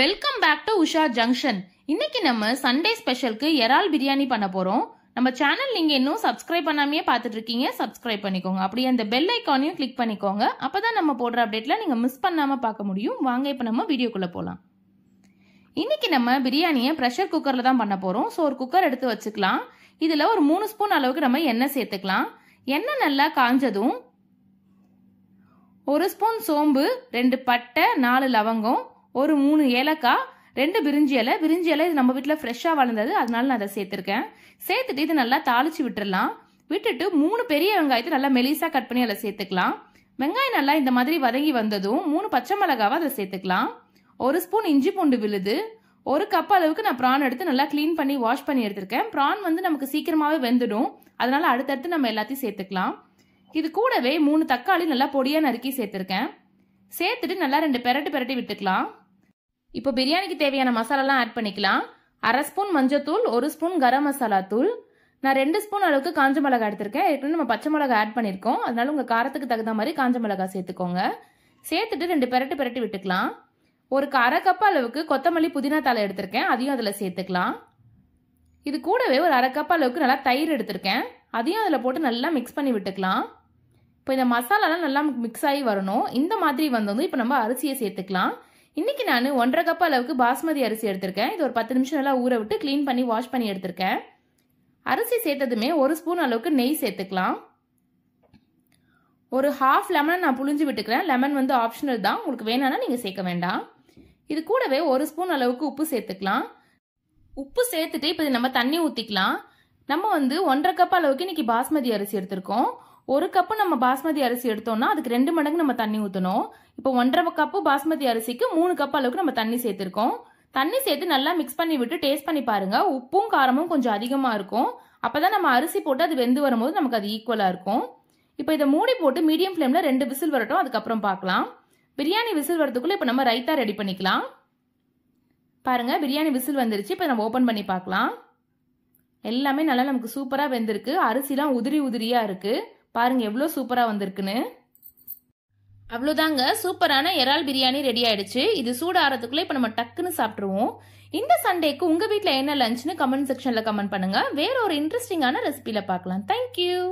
welcome back to Usha junction இன்னைக்கு நம்ம Sunday ஸ்பெஷலுக்கு Errol biryani பண்ண போகிறோம் நம்ம சேனல் நீங்கள் இன்னும் சப்ஸ்கிரைப் பண்ணாமையே பார்த்துட்டு இருக்கீங்க சப்ஸ்கிரைப் பண்ணிக்கோங்க அப்படியே அந்த பெல் ஐக்கானையும் கிளிக் பண்ணிக்கோங்க அப்போ தான் நம்ம போடுற அப்டேட்டில் நீங்கள் மிஸ் பண்ணாமல் பார்க்க முடியும் வாங்க இப்போ நம்ம வீடியோக்குள்ளே போகலாம் இன்னைக்கு நம்ம பிரியாணியை ப்ரெஷர் குக்கரில் தான் பண்ண போகிறோம் ஸோ ஒரு குக்கர் எடுத்து வச்சுக்கலாம் இதில் ஒரு மூணு ஸ்பூன் அளவுக்கு நம்ம எண்ணெய் சேர்த்துக்கலாம் எண்ணெய் நல்லா காஞ்சதும் ஒரு ஸ்பூன் சோம்பு ரெண்டு பட்டை நாலு லவங்கம் ஒரு மூணு ஏலக்காய் ரெண்டு பிரிஞ்சி இலை பிரிஞ்சி இலை இது நம்ம வீட்டில் ஃப்ரெஷ்ஷாக வளர்ந்தது அதனால நான் அதை சேர்த்துருக்கேன் சேர்த்துட்டு இது நல்லா தாளித்து விட்டுடலாம் விட்டுட்டு மூணு பெரிய வெங்காயத்தை நல்லா மெலிசாக கட் பண்ணி அதில் சேர்த்துக்கலாம் வெங்காயம் நல்லா இந்த மாதிரி வதங்கி வந்ததும் மூணு பச்சை மிளகாவை அதில் சேர்த்துக்கலாம் ஒரு ஸ்பூன் இஞ்சி பூண்டு விழுது ஒரு கப் அளவுக்கு நான் ப்ரான் எடுத்து நல்லா க்ளீன் பண்ணி வாஷ் பண்ணி எடுத்திருக்கேன் ப்ரான் வந்து நமக்கு சீக்கிரமாகவே வெந்துடும் அதனால அடுத்தடுத்து நம்ம எல்லாத்தையும் சேர்த்துக்கலாம் இது கூடவே மூணு தக்காளி நல்லா பொடியாக நறுக்கி சேர்த்துருக்கேன் சேர்த்துட்டு நல்லா ரெண்டு பெரட்டு பெரட்டி விட்டுக்கலாம் இப்போ பிரியாணிக்கு தேவையான மசாலாலாம் ஆட் பண்ணிக்கலாம் அரை ஸ்பூன் மஞ்சத்தூள் ஒரு ஸ்பூன் கரம் மசாலா தூள் நான் ரெண்டு ஸ்பூன் அளவுக்கு காஞ்ச மிளகா எடுத்திருக்கேன் ஏற்கனவே நம்ம பச்சை மிளகா ஆட் பண்ணியிருக்கோம் அதனால உங்கள் காரத்துக்கு தகுந்த மாதிரி காஞ்ச மிளகா சேர்த்துக்கோங்க சேர்த்துட்டு ரெண்டு பெரட்டு பெரட்டி விட்டுக்கலாம் ஒரு அரை கப் அளவுக்கு கொத்தமல்லி புதினா தலை எடுத்திருக்கேன் அதையும் அதில் சேர்த்துக்கலாம் இது கூடவே ஒரு அரை கப் அளவுக்கு நல்லா தயிர் எடுத்திருக்கேன் அதையும் அதில் போட்டு நல்லா மிக்ஸ் பண்ணி விட்டுக்கலாம் இப்போ இந்த மசாலாலாம் நல்லா மிக்ஸ் ஆகி வரணும் இந்த மாதிரி வந்ததும் இப்போ நம்ம அரிசியை சேர்த்துக்கலாம் இன்றைக்கி நான் ஒன்றரை கப் அளவுக்கு பாஸ்மதி அரிசி எடுத்திருக்கேன் இது ஒரு பத்து நிமிஷம் நல்லா ஊற விட்டு க்ளீன் பண்ணி வாஷ் பண்ணி எடுத்திருக்கேன் அரிசி சேர்த்ததுமே ஒரு ஸ்பூன் அளவுக்கு நெய் சேர்த்துக்கலாம் ஒரு ஹாஃப் லெமன் நான் புழிஞ்சு விட்டுக்கிறேன் லெமன் வந்து ஆப்ஷனல் தான் உங்களுக்கு வேணாம்னா நீங்கள் சேர்க்க வேண்டாம் இது கூடவே ஒரு ஸ்பூன் அளவுக்கு உப்பு சேர்த்துக்கலாம் உப்பு சேர்த்துட்டு இப்போ நம்ம தண்ணி ஊற்றிக்கலாம் நம்ம வந்து ஒன்றரை கப் அளவுக்கு இன்னைக்கு பாஸ்மதி அரிசி எடுத்திருக்கோம் ஒரு கப்பு நம்ம பாஸ்மதி அரிசி எடுத்தோம்னா அதுக்கு ரெண்டு மடங்கு நம்ம தண்ணி ஊற்றணும் இப்போ ஒன்றரை கப்பு பாஸ்மதி அரிசிக்கு மூணு கப் அளவுக்கு நம்ம தண்ணி சேர்த்துருக்கோம் தண்ணி சேர்த்து நல்லா மிக்ஸ் பண்ணி விட்டு டேஸ்ட் பண்ணி பாருங்க உப்பும் காரமும் கொஞ்சம் அதிகமாக இருக்கும் தான் நம்ம அரிசி போட்டு அது வெந்து வரும்போது நமக்கு அது ஈக்குவலாக இருக்கும் இப்போ இதை மூடி போட்டு மீடியம் ஃப்ளேமில் ரெண்டு விசில் வரட்டும் அதுக்கப்புறம் பார்க்கலாம் பிரியாணி விசில் வரதுக்குள்ளே இப்போ நம்ம ரைத்தா ரெடி பண்ணிக்கலாம் பாருங்க பிரியாணி விசில் வந்துருச்சு இப்போ நம்ம ஓப்பன் பண்ணி பார்க்கலாம் எல்லாமே நல்லா நமக்கு சூப்பராக வெந்திருக்கு அரிசிலாம் உதிரி உதிரியாக இருக்குது பாருங்கள் எவ்வளோ சூப்பராக வந்திருக்குன்னு அவ்வளோதாங்க சூப்பரான இறால் பிரியாணி ரெடி ஆயிடுச்சு இது சூடு ஆறதுக்குள்ளே இப்போ நம்ம டக்குன்னு சாப்பிட்ருவோம் இந்த சண்டேக்கு உங்கள் வீட்டில் என்ன லஞ்ச்னு கமெண்ட் செக்ஷனில் கமெண்ட் பண்ணுங்கள் வேற ஒரு இன்ட்ரெஸ்டிங்கான ரெசிபியில் பார்க்கலாம் தேங்க்யூ